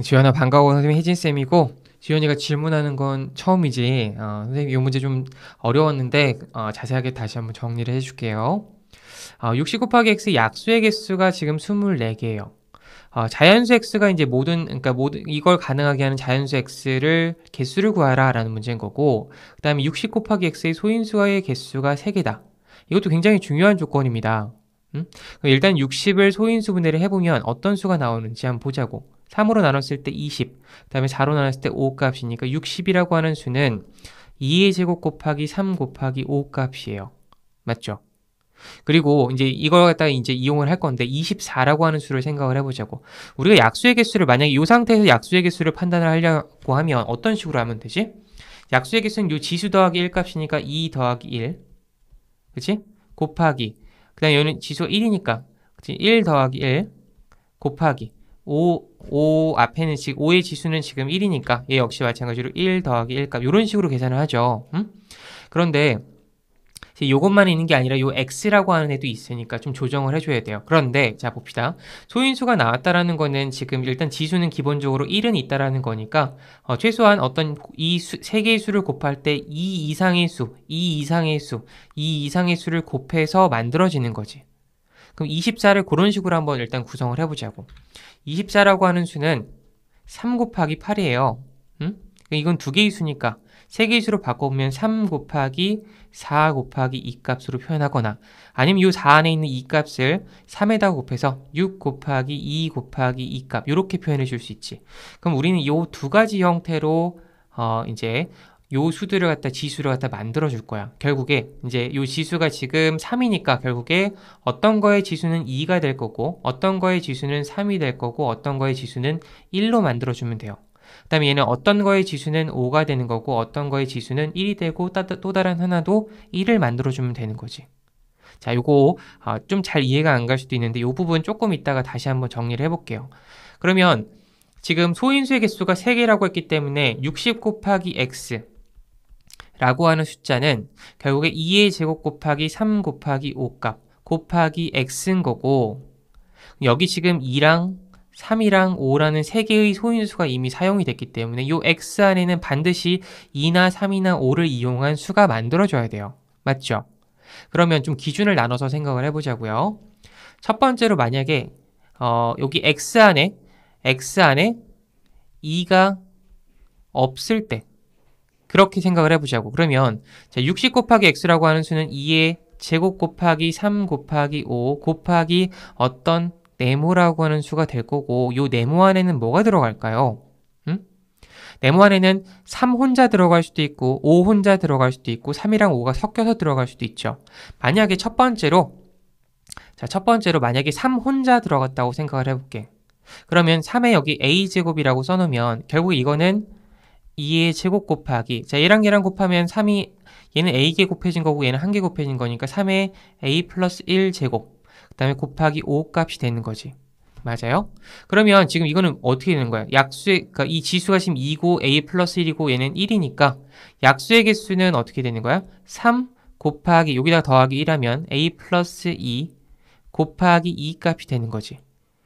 지연아 반가워 선생님 혜진 쌤이고 지연이가 질문하는 건 처음이지 어, 선생님 이 문제 좀 어려웠는데 어, 자세하게 다시 한번 정리를 해줄게요. 어, 60 곱하기 x 약수의 개수가 지금 24개예요. 어, 자연수 x가 이제 모든 그러니까 모든 이걸 가능하게 하는 자연수 x를 개수를 구하라라는 문제인 거고 그다음에 60 곱하기 x의 소인수의 개수가 3개다. 이것도 굉장히 중요한 조건입니다. 음? 일단 60을 소인수 분해를 해보면 어떤 수가 나오는지 한번 보자고. 3으로 나눴을 때 20, 그 다음에 4로 나눴을 때 5값이니까 60이라고 하는 수는 2의 제곱 곱하기 3 곱하기 5값이에요. 맞죠? 그리고 이제 이걸 갖다가 이제 이용을 할 건데 24라고 하는 수를 생각을 해보자고 우리가 약수의 개수를 만약에 이 상태에서 약수의 개수를 판단을 하려고 하면 어떤 식으로 하면 되지? 약수의 개수는 이 지수 더하기 1값이니까 2 더하기 1 그치? 곱하기 그 다음에 여기는 지수가 1이니까 그치? 1 더하기 1 곱하기 5, 5 앞에는 지금 5의 지수는 지금 1이니까 얘 역시 마찬가지로 1 더하기 1값 이런 식으로 계산을 하죠. 음? 그런데 이것만 있는 게 아니라 요 x라고 하는 애도 있으니까 좀 조정을 해줘야 돼요. 그런데 자 봅시다. 소인수가 나왔다라는 거는 지금 일단 지수는 기본적으로 1은 있다라는 거니까 어, 최소한 어떤 이 세 개의 수를 곱할 때 2 이상의 수, 2 이상의 수, 2 이상의 수를 곱해서 만들어지는 거지. 그럼 24를 그런 식으로 한번 일단 구성을 해보자고. 24라고 하는 수는 3 곱하기 8이에요. 음? 그러니까 이건 두 개의 수니까 세 개의 수로 바꿔보면 3 곱하기 4 곱하기 2 값으로 표현하거나 아니면 이 4 안에 있는 2 값을 3에다 곱해서 6 곱하기 2 곱하기 2 값, 이렇게 표현해 줄 수 있지. 그럼 우리는 이 두 가지 형태로 어, 이제 요 수들을 갖다 지수를 갖다 만들어 줄 거야. 결국에 이제 요 지수가 지금 3이니까 결국에 어떤 거의 지수는 2가 될 거고 어떤 거의 지수는 3이 될 거고 어떤 거의 지수는 1로 만들어 주면 돼요. 그 다음에 얘는 어떤 거의 지수는 5가 되는 거고 어떤 거의 지수는 1이 되고 또 다른 하나도 1을 만들어 주면 되는 거지. 자, 요거 어, 아, 좀 잘 이해가 안 갈 수도 있는데 요 부분 조금 이따가 다시 한번 정리를 해볼게요. 그러면 지금 소인수의 개수가 3개라고 했기 때문에 60 곱하기 x 라고 하는 숫자는 결국에 2의 제곱 곱하기 3 곱하기 5 값 곱하기 x인 거고 여기 지금 2랑 3이랑 5라는 3 개의 소인수가 이미 사용이 됐기 때문에 이 x 안에는 반드시 2나 3이나 5를 이용한 수가 만들어져야 돼요. 맞죠? 그러면 좀 기준을 나눠서 생각을 해보자고요. 첫 번째로 만약에 어, 여기 x 안에 x 안에 2가 없을 때 그렇게 생각을 해보자고. 그러면 자60 곱하기 x라고 하는 수는 2의 제곱 곱하기 3 곱하기 5 곱하기 어떤 네모라고 하는 수가 될 거고 요 네모 안에는 뭐가 들어갈까요? 음? 네모 안에는 3 혼자 들어갈 수도 있고 5 혼자 들어갈 수도 있고 3이랑 5가 섞여서 들어갈 수도 있죠. 만약에 첫 번째로 자, 첫 번째로 만약에 3 혼자 들어갔다고 생각을 해볼게. 그러면 3에 여기 a제곱이라고 써놓으면 결국 이거는 2의 제곱 곱하기 자 얘랑 얘랑 곱하면 3이 얘는 a개 곱해진 거고 얘는 한 개 곱해진 거니까 3의 a 플러스 1 제곱 그 다음에 곱하기 5 값이 되는 거지 맞아요? 그러면 지금 이거는 어떻게 되는 거야? 약수의 그러니까 이 지수가 지금 2고 a 플러스 1이고 얘는 1이니까 약수의 개수는 어떻게 되는 거야? 3 곱하기 여기다 더하기 1하면 a 플러스 2 곱하기 2 값이 되는 거지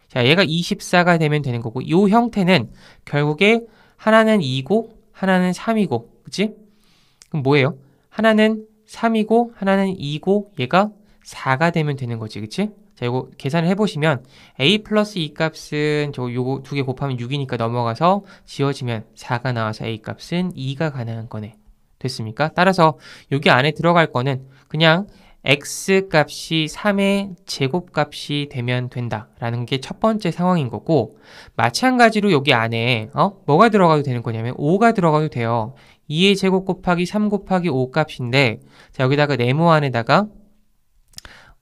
자 얘가 24가 되면 되는 거고 이 형태는 결국에 하나는 2고 하나는 3이고, 그치? 그럼 뭐예요? 하나는 3이고, 하나는 2고, 얘가 4가 되면 되는 거지, 그치? 자, 이거 계산을 해보시면 a 플러스 2 e 값은 저 요거 두 개 곱하면 6이니까 넘어가서 지워지면 4가 나와서 a 값은 2가 가능한 거네. 됐습니까? 따라서 여기 안에 들어갈 거는 그냥 x 값이 3의 제곱값이 되면 된다라는 게 첫 번째 상황인 거고 마찬가지로 여기 안에 어? 뭐가 들어가도 되는 거냐면 5가 들어가도 돼요. 2의 제곱 곱하기 3 곱하기 5 값인데 자 여기다가 네모 안에다가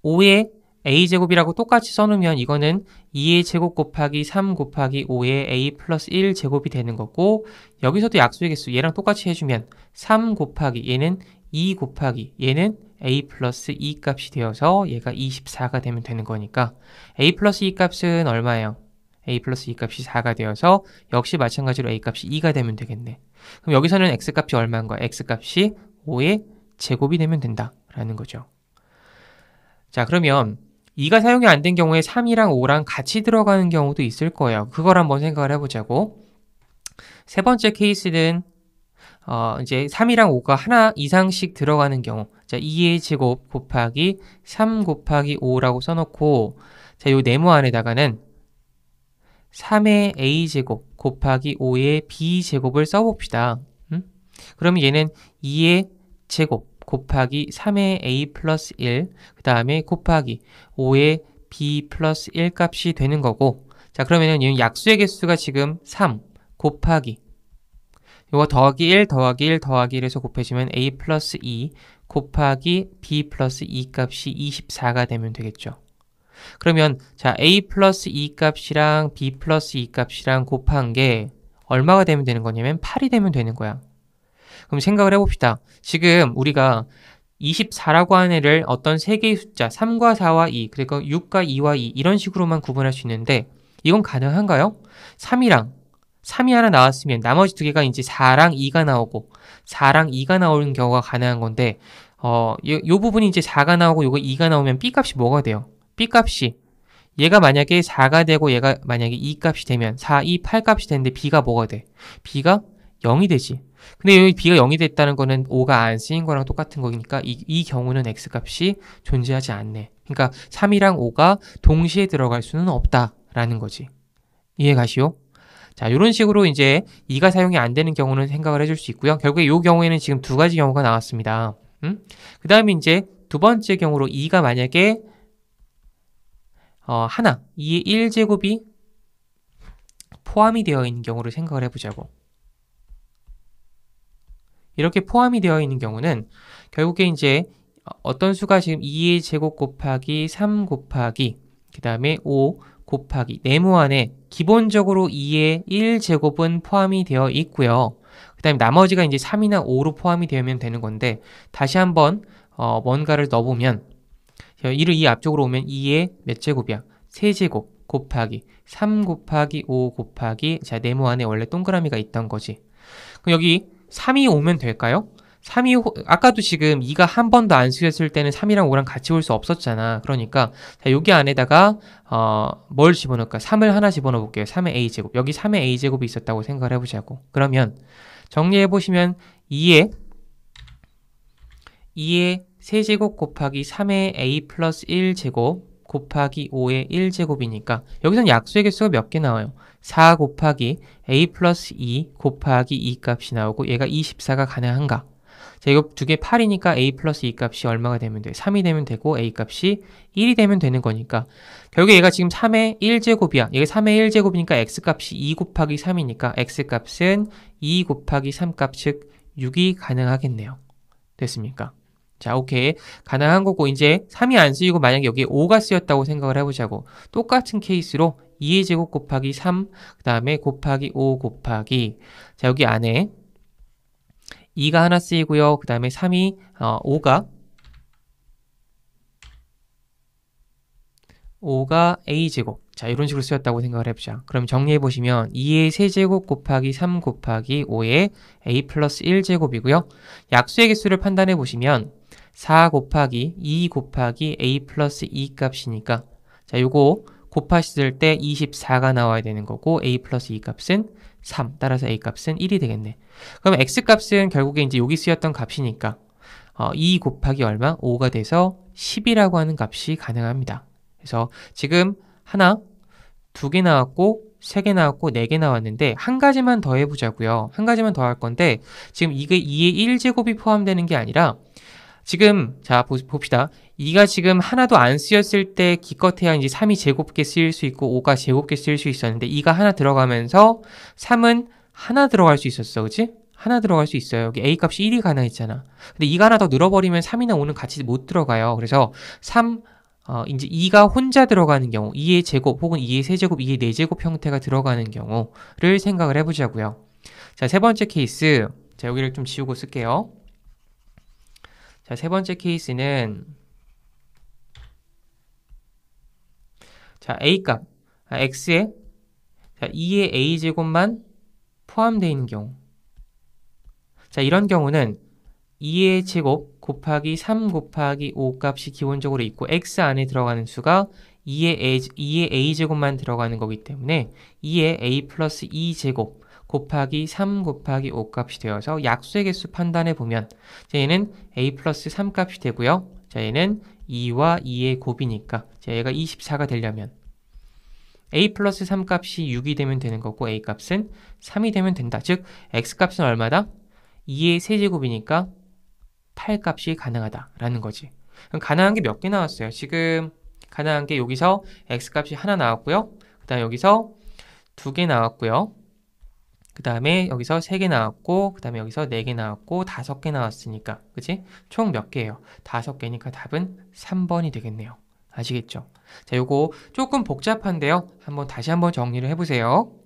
5의 a제곱이라고 똑같이 써놓으면 이거는 2의 제곱 곱하기 3 곱하기 5의 a 플러스 1 제곱이 되는 거고 여기서도 약수의 개수 얘랑 똑같이 해주면 3 곱하기 얘는 2 곱하기 얘는 a 플러스 2 e 값이 되어서 얘가 24가 되면 되는 거니까 a 플러스 2 e 값은 얼마예요? a 플러스 2 e 값이 4가 되어서 역시 마찬가지로 a 값이 2가 되면 되겠네. 그럼 여기서는 x 값이 얼마인 거 x 값이 5의 제곱이 되면 된다라는 거죠. 자 그러면 2가 사용이 안 된 경우에 3이랑 5랑 같이 들어가는 경우도 있을 거예요. 그걸 한번 생각을 해보자고. 세 번째 케이스는 어, 이제 3이랑 5가 하나 이상씩 들어가는 경우 자, 2의 제곱 곱하기 3 곱하기 5라고 써놓고 자, 요 네모 안에다가는 3의 a제곱 곱하기 5의 b제곱을 써봅시다. 음? 그러면 얘는 2의 제곱 곱하기 3의 a 플러스 1, 그 다음에 곱하기 5의 b 플러스 1 값이 되는 거고 자 그러면은 약수의 개수가 지금 3 곱하기 이거 더하기 1 더하기 1 더하기 1에서 곱해지면 a 플러스 2 e 곱하기 b 플러스 2 e 값이 24가 되면 되겠죠. 그러면 자 a 플러스 2 e 값이랑 b 플러스 2 값이랑 곱한 게 얼마가 되면 되는 거냐면 8이 되면 되는 거야. 그럼 생각을 해봅시다. 지금 우리가 24라고 하는 애를 어떤 세 개의 숫자 3과 4와 2 그리고 6과 2와 2 이런 식으로만 구분할 수 있는데 이건 가능한가요? 3이랑 3이 하나 나왔으면 나머지 두 개가 이제 4랑 2가 나오고 4랑 2가 나오는 경우가 가능한 건데 어, 요, 요 부분이 이제 4가 나오고 요거 2가 나오면 B 값이 뭐가 돼요? B 값이 얘가 만약에 4가 되고 얘가 만약에 2 e 값이 되면 4, 2, 8 값이 되는데 B가 뭐가 돼? B가 0이 되지. 근데 여기 B가 0이 됐다는 거는 5가 안 쓰인 거랑 똑같은 거니까 이, 이 경우는 X 값이 존재하지 않네. 그러니까 3이랑 5가 동시에 들어갈 수는 없다라는 거지. 이해 가시오? 자, 이런 식으로 이제 이가 사용이 안 되는 경우는 생각을 해줄 수 있고요. 결국에 이 경우에는 지금 두 가지 경우가 나왔습니다. 음? 그 다음에 이제 두 번째 경우로 이가 만약에 어, 하나, 이 1제곱이 포함이 되어 있는 경우를 생각을 해보자고. 이렇게 포함이 되어 있는 경우는 결국에 이제 어떤 수가 지금 2의 제곱 곱하기 3 곱하기 그 다음에 5 곱하기 네모 안에 기본적으로 2의 1제곱은 포함이 되어 있고요. 그 다음에 나머지가 이제 3이나 5로 포함이 되면 되는 건데 다시 한번 어, 뭔가를 넣어보면 1을 이 앞쪽으로 오면 2의 몇 제곱이야? 3제곱 곱하기 3 곱하기 5 곱하기 자 네모 안에 원래 동그라미가 있던 거지. 그럼 여기 3이 오면 될까요? 3이 아까도 지금 2가 한 번도 안 쓰였을 때는 3이랑 5랑 같이 올 수 없었잖아. 그러니까 자, 여기 안에다가 어, 뭘 집어넣을까? 3을 하나 집어넣어 볼게요. 3의 a 제곱. 여기 3의 a 제곱이 있었다고 생각을 해 보자고. 그러면 정리해 보시면 2에 2의 3제곱 곱하기 3의 a 플러스 1 제곱 곱하기 5의 1 제곱이니까 여기선 약수의 개수가 몇 개 나와요? 4 곱하기 a 플러스 2 곱하기 2 값이 나오고 얘가 24가 가능한가? 자, 이거 두개 8이니까 a 플러스 2 e 값이 얼마가 되면 돼? 3이 되면 되고 a 값이 1이 되면 되는 거니까 결국에 얘가 지금 3의 1제곱이야. 이게 3의 1제곱이니까 x 값이 2 곱하기 3이니까 x 값은 2 곱하기 3값 즉 6이 가능하겠네요. 됐습니까? 자, 오케이. 가능한 거고 이제 3이 안 쓰이고 만약에 여기에 5가 쓰였다고 생각을 해보자고. 똑같은 케이스로 2의 제곱 곱하기 3, 그 다음에 곱하기 5 곱하기 자, 여기 안에 2가 하나 쓰이고요. 그 다음에 3이 어, 5가 5가 a제곱 자 이런 식으로 쓰였다고 생각을 해보자 그럼 정리해 보시면 2의 3제곱 곱하기 3 곱하기 5의 a 플러스 1제곱이고요 약수의 개수를 판단해 보시면 4 곱하기 2 곱하기 a 플러스 2 값이니까 자 요거 곱하실 때 24가 나와야 되는 거고 a 플러스 2 e 값은 3 따라서 a 값은 1이 되겠네 그럼 x 값은 결국에 이제 여기 쓰였던 값이니까 어, 2 e 곱하기 얼마? 5가 돼서 10이라고 하는 값이 가능합니다 그래서 지금 하나, 두 개 나왔고 세 개 나왔고 네 개 나왔는데 한 가지만 더 해보자고요 한 가지만 더 할 건데 지금 이게 2의 1제곱이 포함되는 게 아니라 지금 자 봅시다 2가 지금 하나도 안 쓰였을 때 기껏해야 이제 3이 제곱게 쓰일 수 있고 5가 제곱게 쓰일 수 있었는데 2가 하나 들어가면서 3은 하나 들어갈 수 있었어. 그치? 하나 들어갈 수 있어요. 여기 A 값이 1이 가나 있잖아. 근데 2가 하나 더 늘어버리면 3이나 5는 같이 못 들어가요. 그래서 3, 어, 이제 2가 혼자 들어가는 경우, 2의 제곱 혹은 2의 세제곱, 2의 네제곱 형태가 들어가는 경우를 생각을 해보자고요. 자, 세 번째 케이스. 자, 여기를 좀 지우고 쓸게요. 자, 세 번째 케이스는 자, a값, x에 자, 2의 a제곱만 포함되어 있는 경우 자, 이런 경우는 2의 제곱 곱하기 3 곱하기 5 값이 기본적으로 있고 x 안에 들어가는 수가 2의, a, 2의 a제곱만 들어가는 거기 때문에 2의 a 플러스 2제곱 e 곱하기 3 곱하기 5 값이 되어서 약수의 개수 판단해 보면 자, 얘는 a 플러스 3 값이 되고요. 자, 얘는 2와 2의 곱이니까 얘가 24가 되려면 a 플러스 3 값이 6이 되면 되는 거고 a 값은 3이 되면 된다. 즉 x 값은 얼마다? 2의 세제곱이니까 8 값이 가능하다라는 거지. 그럼 가능한 게 몇 개 나왔어요? 지금 가능한 게 여기서 x 값이 하나 나왔고요. 그 다음 여기서 두 개 나왔고요. 그 다음에 여기서 3개 나왔고 그 다음에 여기서 4개 나왔고 5개 나왔으니까 그치? 총 몇 개예요? 5개니까 답은 3번이 되겠네요 아시겠죠? 자 요거 조금 복잡한데요 한번 다시 한번 정리를 해보세요